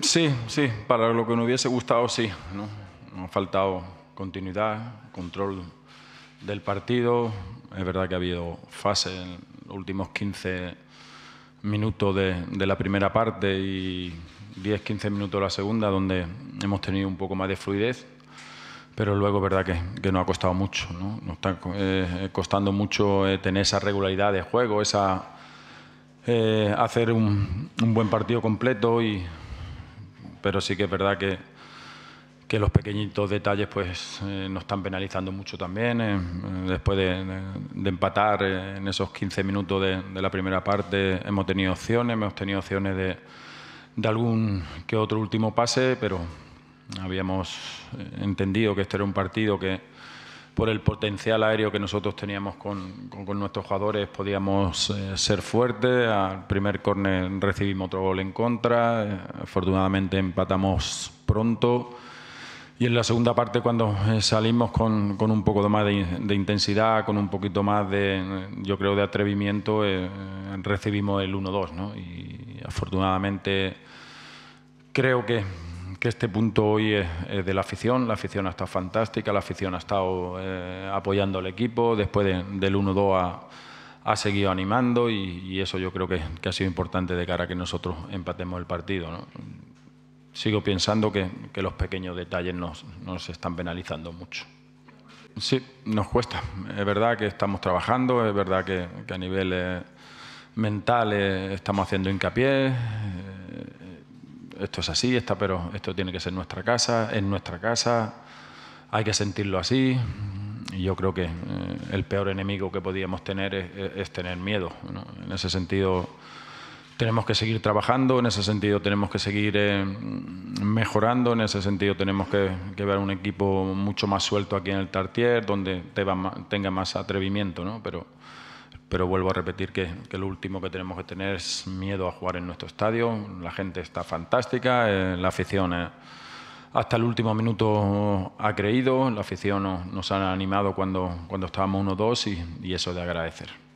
Sí, sí, para lo que nos hubiese gustado, sí. ¿no? Nos ha faltado continuidad, control del partido. Es verdad que ha habido fases en los últimos 15 minutos de, de la primera parte y 10-15 minutos de la segunda, donde hemos tenido un poco más de fluidez. Pero luego, es verdad que, que nos ha costado mucho, ¿no? Nos está eh, eh, costando mucho eh, tener esa regularidad de juego, esa hacer un, un buen partido completo y pero sí que es verdad que, los pequeñitos detalles pues eh, nos están penalizando mucho también. Eh, después de, empatar eh, en esos 15 minutos de, de, la primera parte hemos tenido opciones, hemos tenido opciones de, algún que otro último pase, pero habíamos entendido que este era un partido que, por el potencial aéreo que nosotros teníamos con, nuestros jugadores, podíamos eh, ser fuertes. Al primer corner recibimos otro gol en contra, eh, afortunadamente empatamos pronto. Y en la segunda parte, cuando eh, salimos con, un poco más de, intensidad, con un poquito más de, yo creo, de atrevimiento, recibimos el 1-2, ¿no? Y afortunadamente creo que que este punto hoy es, de la afición. La afición ha estado fantástica, la afición ha estado eh, apoyando al equipo. Después del 1-2 ha, seguido animando y, eso yo creo que, ha sido importante de cara a que nosotros empatemos el partido. Sigo pensando que, los pequeños detalles nos, están penalizando mucho. Sí, nos cuesta. Es verdad que estamos trabajando, es verdad que, a nivel mental estamos haciendo hincapié. Eh, esto es así, está pero esto tiene que ser nuestra casa, en nuestra casa, hay que sentirlo así. Y yo creo que eh, el peor enemigo que podíamos tener es, tener miedo. En ese sentido, tenemos que seguir trabajando, en ese sentido tenemos que seguir eh, mejorando, en ese sentido tenemos que, ver un equipo mucho más suelto aquí en el Tartier, donde tenga más atrevimiento, ¿no? Pero pero vuelvo a repetir que, lo último que tenemos que tener es miedo a jugar en nuestro estadio. La gente está fantástica, eh, la afición eh, hasta el último minuto ha creído, la afición nos, ha animado cuando, cuando estábamos 1-2 y, y eso de agradecer.